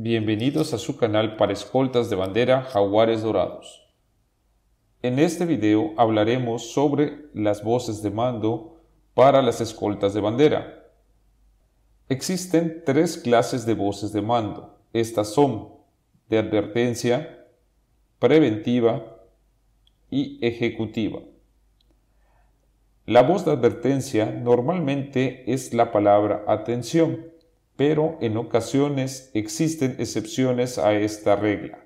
Bienvenidos a su canal para escoltas de bandera Jaguares Dorados. En este video hablaremos sobre las voces de mando para las escoltas de bandera. Existen tres clases de voces de mando. Estas son de advertencia, preventiva y ejecutiva. La voz de advertencia normalmente es la palabra atención pero en ocasiones existen excepciones a esta regla,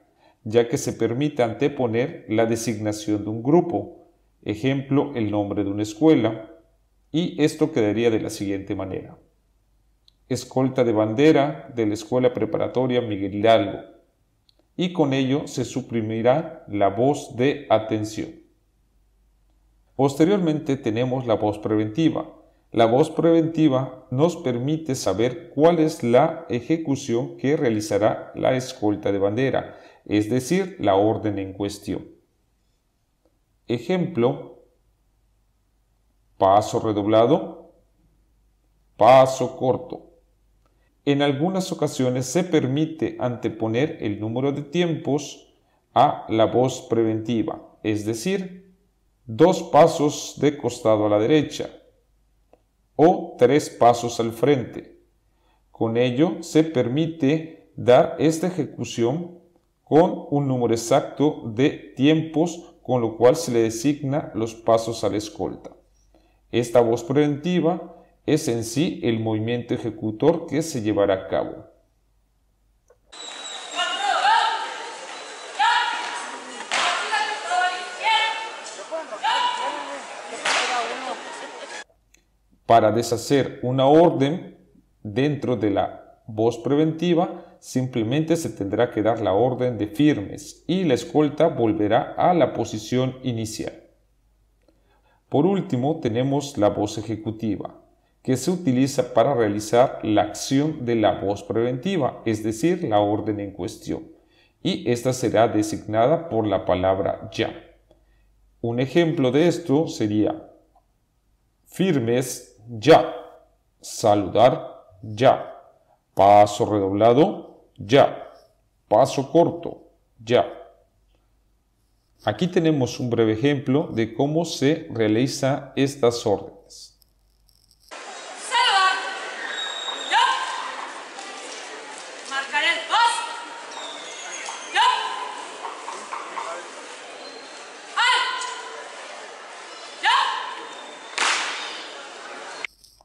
ya que se permite anteponer la designación de un grupo, ejemplo, el nombre de una escuela, y esto quedaría de la siguiente manera. Escolta de bandera de la Escuela Preparatoria Miguel Hidalgo, y con ello se suprimirá la voz de atención. Posteriormente tenemos la voz preventiva, la voz preventiva nos permite saber cuál es la ejecución que realizará la escolta de bandera, es decir, la orden en cuestión. Ejemplo, paso redoblado, paso corto. En algunas ocasiones se permite anteponer el número de tiempos a la voz preventiva, es decir, dos pasos de costado a la derecha, o tres pasos al frente. Con ello se permite dar esta ejecución con un número exacto de tiempos con lo cual se le designa los pasos a la escolta. Esta voz preventiva es en sí el movimiento ejecutor que se llevará a cabo. Para deshacer una orden dentro de la voz preventiva, simplemente se tendrá que dar la orden de firmes y la escolta volverá a la posición inicial. Por último, tenemos la voz ejecutiva, que se utiliza para realizar la acción de la voz preventiva, es decir, la orden en cuestión, y esta será designada por la palabra ya. Un ejemplo de esto sería firmes ya. Saludar, ya. Paso redoblado, ya. Paso corto, ya. Aquí tenemos un breve ejemplo de cómo se realiza estas órdenes. Saludar.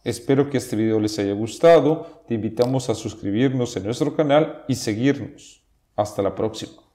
Espero que este video les haya gustado, te invitamos a suscribirnos en nuestro canal y seguirnos. Hasta la próxima.